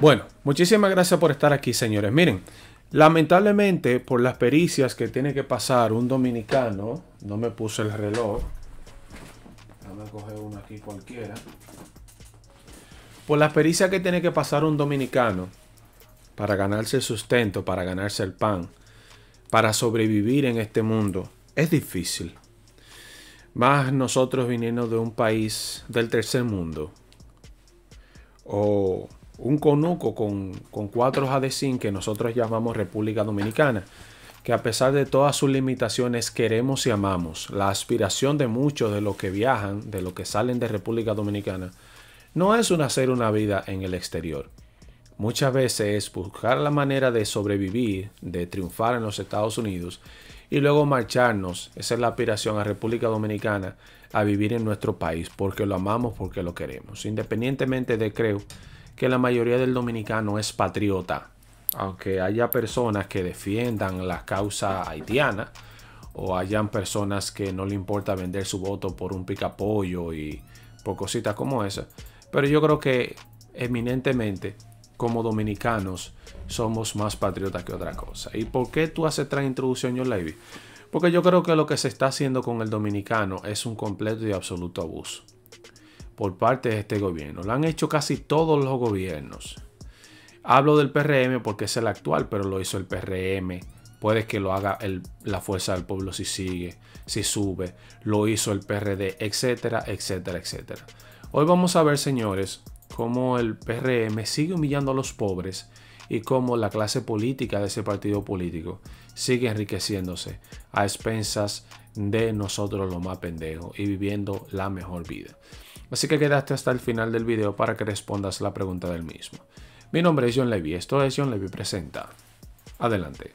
Bueno, muchísimas gracias por estar aquí, señores. Miren, lamentablemente por las pericias que tiene que pasar un dominicano, no me puse el reloj. a coger uno aquí cualquiera. Por las pericias que tiene que pasar un dominicano para ganarse el sustento, para ganarse el pan, para sobrevivir en este mundo, es difícil. Más nosotros viniendo de un país del tercer mundo o un conuco con, con cuatro hojas que nosotros llamamos República Dominicana, que a pesar de todas sus limitaciones queremos y amamos. La aspiración de muchos de los que viajan, de los que salen de República Dominicana, no es un hacer una vida en el exterior. Muchas veces es buscar la manera de sobrevivir, de triunfar en los Estados Unidos y luego marcharnos. Esa es la aspiración a República Dominicana a vivir en nuestro país porque lo amamos, porque lo queremos. Independientemente de, creo, que la mayoría del dominicano es patriota, aunque haya personas que defiendan la causa haitiana o hayan personas que no le importa vender su voto por un picapollo y por cositas como esa. Pero yo creo que eminentemente como dominicanos somos más patriotas que otra cosa. ¿Y por qué tú haces otra introducción, John Levy? Porque yo creo que lo que se está haciendo con el dominicano es un completo y absoluto abuso por parte de este gobierno. Lo han hecho casi todos los gobiernos. Hablo del PRM porque es el actual, pero lo hizo el PRM. Puede que lo haga la fuerza del pueblo si sigue, si sube. Lo hizo el PRD, etcétera, etcétera, etcétera. Hoy vamos a ver, señores, cómo el PRM sigue humillando a los pobres y cómo la clase política de ese partido político sigue enriqueciéndose a expensas de nosotros los más pendejos y viviendo la mejor vida. Así que quédate hasta el final del video para que respondas la pregunta del mismo. Mi nombre es John Levy, esto es John Levy Presenta. Adelante.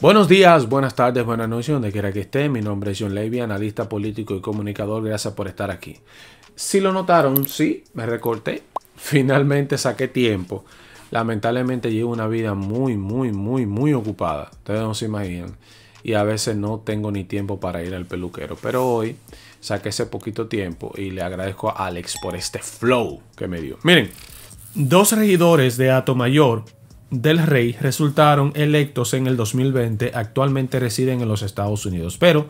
Buenos días, buenas tardes, buenas noches, donde quiera que esté. Mi nombre es John Levy, analista político y comunicador. Gracias por estar aquí. Si lo notaron, sí, me recorté. Finalmente saqué tiempo lamentablemente llevo una vida muy, muy, muy, muy ocupada. Ustedes no se imaginan. Y a veces no tengo ni tiempo para ir al peluquero. Pero hoy saqué ese poquito tiempo y le agradezco a Alex por este flow que me dio. Miren, dos regidores de ATO Mayor del Rey resultaron electos en el 2020. Actualmente residen en los Estados Unidos. Pero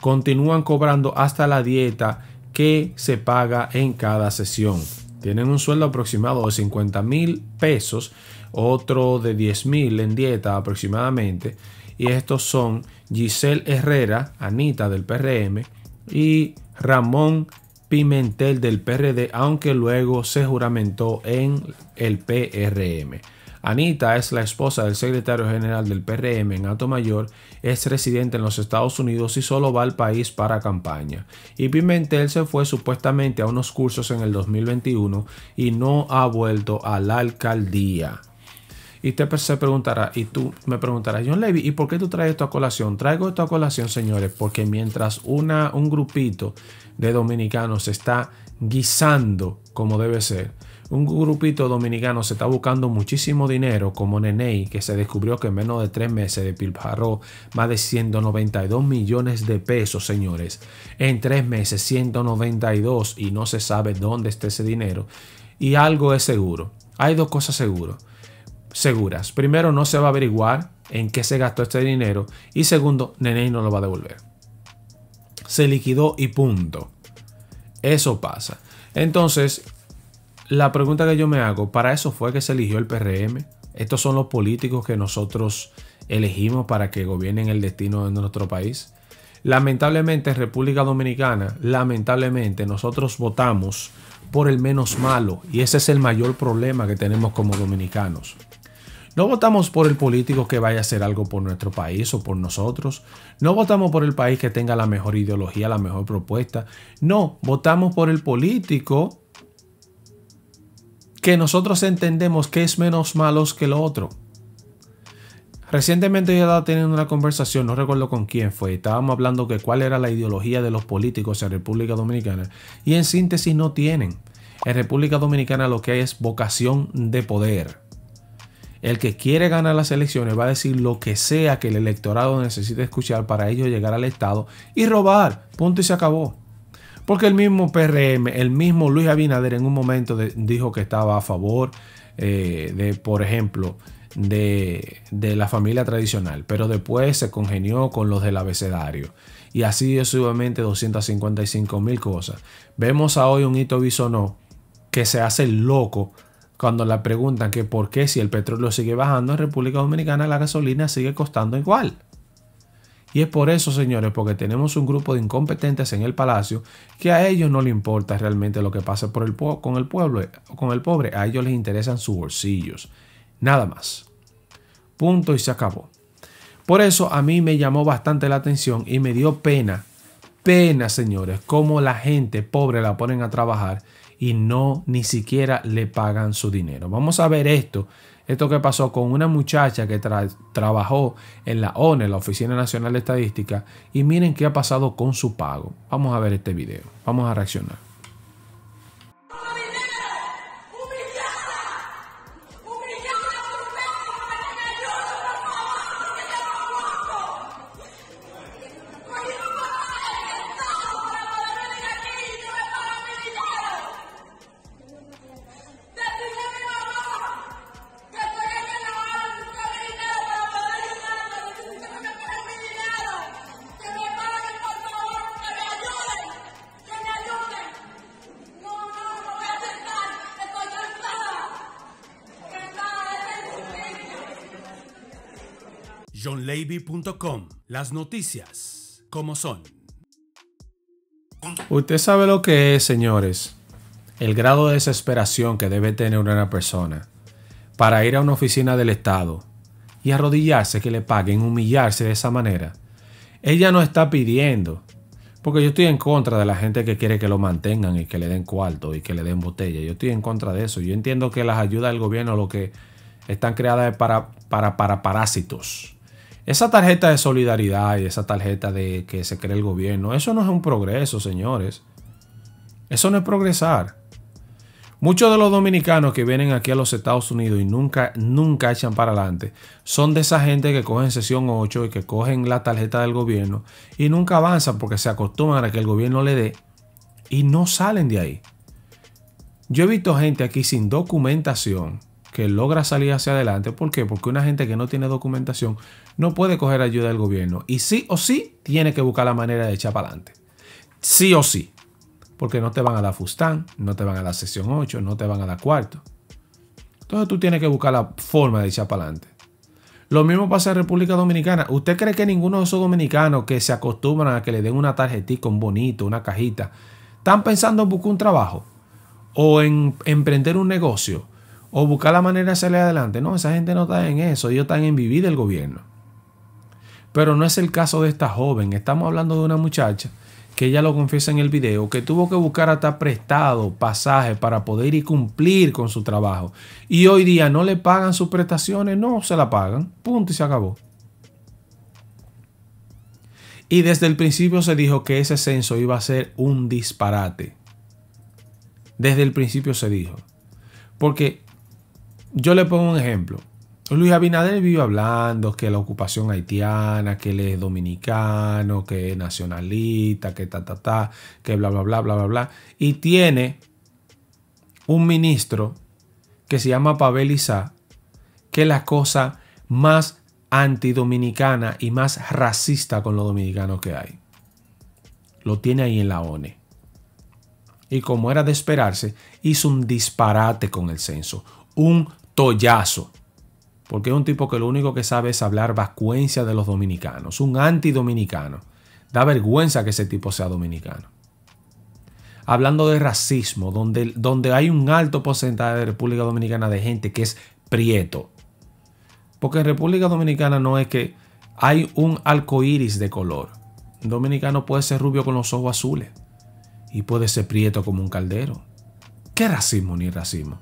continúan cobrando hasta la dieta que se paga en cada sesión tienen un sueldo aproximado de 50 mil pesos, otro de 10 mil en dieta aproximadamente. Y estos son Giselle Herrera, Anita del PRM, y Ramón Pimentel del PRD, aunque luego se juramentó en el PRM. Anita es la esposa del secretario general del PRM en mayor. es residente en los Estados Unidos y solo va al país para campaña. Y Pimentel se fue supuestamente a unos cursos en el 2021 y no ha vuelto a la alcaldía. Y te se preguntará, y tú me preguntarás, John Levy, ¿y por qué tú traes esto a colación? Traigo esto a colación, señores, porque mientras una, un grupito de dominicanos está guisando como debe ser, un grupito dominicano se está buscando muchísimo dinero, como Nenei, que se descubrió que en menos de tres meses de pilparró más de 192 millones de pesos, señores. En tres meses, 192 y no se sabe dónde está ese dinero. Y algo es seguro. Hay dos cosas seguro, seguras. Primero, no se va a averiguar en qué se gastó este dinero. Y segundo, Nenei no lo va a devolver. Se liquidó y punto. Eso pasa. Entonces, la pregunta que yo me hago, ¿para eso fue que se eligió el PRM? ¿Estos son los políticos que nosotros elegimos para que gobiernen el destino de nuestro país? Lamentablemente, República Dominicana, lamentablemente nosotros votamos por el menos malo y ese es el mayor problema que tenemos como dominicanos. No votamos por el político que vaya a hacer algo por nuestro país o por nosotros. No votamos por el país que tenga la mejor ideología, la mejor propuesta. No, votamos por el político que nosotros entendemos que es menos malos que lo otro. Recientemente yo estaba teniendo una conversación, no recuerdo con quién fue, estábamos hablando que cuál era la ideología de los políticos en República Dominicana y en síntesis no tienen. En República Dominicana lo que hay es vocación de poder. El que quiere ganar las elecciones va a decir lo que sea que el electorado necesite escuchar para ello llegar al Estado y robar. Punto y se acabó. Porque el mismo PRM, el mismo Luis Abinader en un momento dijo que estaba a favor eh, de, por ejemplo, de, de, la familia tradicional, pero después se congenió con los del abecedario. Y así obviamente 255 mil cosas. Vemos a hoy un hito bisonó que se hace loco cuando le preguntan que por qué si el petróleo sigue bajando en República Dominicana la gasolina sigue costando igual. Y es por eso, señores, porque tenemos un grupo de incompetentes en el palacio que a ellos no le importa realmente lo que pase con el pueblo, con el pobre. A ellos les interesan sus bolsillos. Nada más. Punto y se acabó. Por eso a mí me llamó bastante la atención y me dio pena, pena, señores, cómo la gente pobre la ponen a trabajar y no ni siquiera le pagan su dinero. Vamos a ver esto. Esto que pasó con una muchacha que trabajó en la ONE, la Oficina Nacional de Estadística, y miren qué ha pasado con su pago. Vamos a ver este video. Vamos a reaccionar. john.levy.com. Las noticias como son. Usted sabe lo que es, señores, el grado de desesperación que debe tener una persona para ir a una oficina del Estado y arrodillarse que le paguen, humillarse de esa manera. Ella no está pidiendo, porque yo estoy en contra de la gente que quiere que lo mantengan y que le den cuarto y que le den botella. Yo estoy en contra de eso. Yo entiendo que las ayudas del gobierno lo que están creadas es para, para, para parásitos. Esa tarjeta de solidaridad y esa tarjeta de que se cree el gobierno, eso no es un progreso, señores. Eso no es progresar. Muchos de los dominicanos que vienen aquí a los Estados Unidos y nunca, nunca echan para adelante, son de esa gente que cogen sesión 8 y que cogen la tarjeta del gobierno y nunca avanzan porque se acostumbran a que el gobierno le dé y no salen de ahí. Yo he visto gente aquí sin documentación que logra salir hacia adelante. ¿Por qué? Porque una gente que no tiene documentación no puede coger ayuda del gobierno. Y sí o sí tiene que buscar la manera de echar para adelante. Sí o sí. Porque no te van a dar Fustán, no te van a dar sesión 8, no te van a dar cuarto. Entonces tú tienes que buscar la forma de echar para adelante. Lo mismo pasa en República Dominicana. ¿Usted cree que ninguno de esos dominicanos que se acostumbran a que le den una tarjetita, un bonito, una cajita, están pensando en buscar un trabajo o en emprender un negocio? o buscar la manera de salir adelante. No, esa gente no está en eso, ellos están en vivir del gobierno. Pero no es el caso de esta joven, estamos hablando de una muchacha que ella lo confiesa en el video, que tuvo que buscar hasta prestado pasaje para poder ir cumplir con su trabajo. Y hoy día no le pagan sus prestaciones, no se la pagan. Punto y se acabó. Y desde el principio se dijo que ese censo iba a ser un disparate. Desde el principio se dijo. Porque yo le pongo un ejemplo. Luis Abinader vive hablando que la ocupación haitiana, que él es dominicano, que es nacionalista, que ta, ta, ta, que bla, bla, bla, bla, bla, bla. Y tiene un ministro que se llama Pavel que es la cosa más antidominicana y más racista con los dominicanos que hay. Lo tiene ahí en la ONE. Y como era de esperarse, hizo un disparate con el censo. Un Toyazo. Porque es un tipo que lo único que sabe es hablar vacuencia de los dominicanos. Un antidominicano. Da vergüenza que ese tipo sea dominicano. Hablando de racismo, donde, donde hay un alto porcentaje de República Dominicana de gente que es prieto. Porque en República Dominicana no es que hay un arco iris de color. Un dominicano puede ser rubio con los ojos azules y puede ser prieto como un caldero. ¿Qué racismo ni racismo?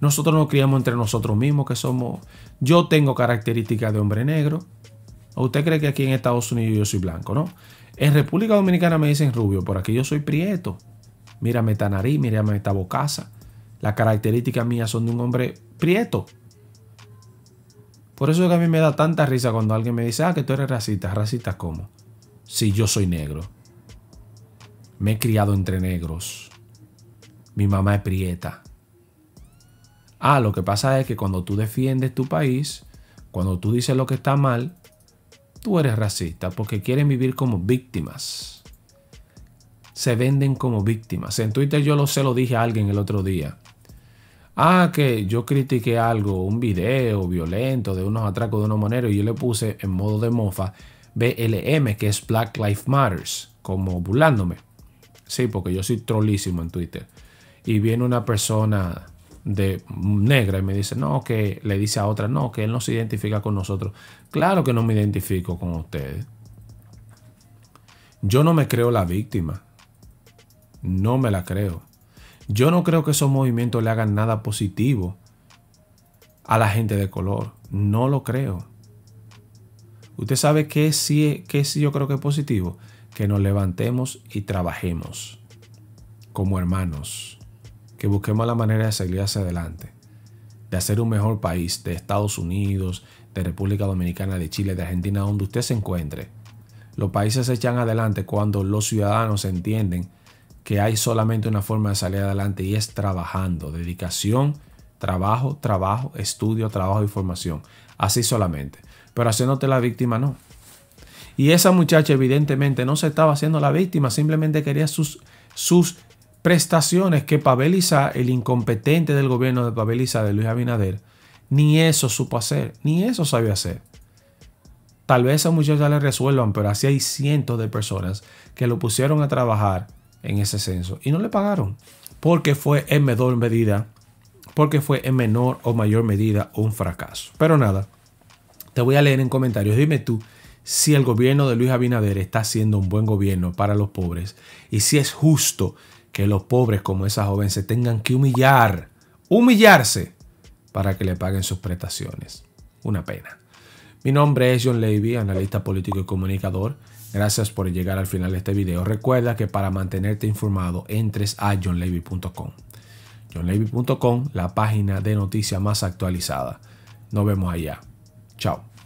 Nosotros nos criamos entre nosotros mismos, que somos. Yo tengo características de hombre negro. usted cree que aquí en Estados Unidos yo soy blanco, no? En República Dominicana me dicen rubio, por aquí yo soy prieto. Mírame esta nariz, mírame esta bocaza. Las características mías son de un hombre prieto. Por eso es que a mí me da tanta risa cuando alguien me dice, ah, que tú eres racista. ¿Racista cómo? Si yo soy negro. Me he criado entre negros. Mi mamá es prieta. Ah, lo que pasa es que cuando tú defiendes tu país, cuando tú dices lo que está mal, tú eres racista porque quieren vivir como víctimas. Se venden como víctimas. En Twitter yo lo sé, lo dije a alguien el otro día. Ah, que yo critiqué algo, un video violento de unos atracos de unos moneros y yo le puse en modo de mofa BLM, que es Black Lives Matters, como burlándome. Sí, porque yo soy trollísimo en Twitter. Y viene una persona de negra y me dice, no, que le dice a otra, no, que él no se identifica con nosotros. Claro que no me identifico con ustedes. Yo no me creo la víctima. No me la creo. Yo no creo que esos movimientos le hagan nada positivo a la gente de color. No lo creo. Usted sabe que sí, que sí yo creo que es positivo. Que nos levantemos y trabajemos como hermanos que busquemos la manera de seguir hacia adelante, de hacer un mejor país, de Estados Unidos, de República Dominicana, de Chile, de Argentina, donde usted se encuentre. Los países se echan adelante cuando los ciudadanos entienden que hay solamente una forma de salir adelante y es trabajando, dedicación, trabajo, trabajo, estudio, trabajo y formación. Así solamente. Pero haciéndote la víctima no. Y esa muchacha evidentemente no se estaba haciendo la víctima, simplemente quería sus, sus prestaciones que Pavel el incompetente del gobierno de Pavel de Luis Abinader, ni eso supo hacer, ni eso sabía hacer. Tal vez a muchos ya le resuelvan, pero así hay cientos de personas que lo pusieron a trabajar en ese censo y no le pagaron porque fue en menor medida, porque fue en menor o mayor medida un fracaso. Pero nada, te voy a leer en comentarios. Dime tú si el gobierno de Luis Abinader está haciendo un buen gobierno para los pobres y si es justo que los pobres como esa joven se tengan que humillar, humillarse para que le paguen sus prestaciones. Una pena. Mi nombre es John Levy, analista político y comunicador. Gracias por llegar al final de este video. Recuerda que para mantenerte informado entres a johnlevy.com. johnlevy.com, la página de noticias más actualizada. Nos vemos allá. Chao.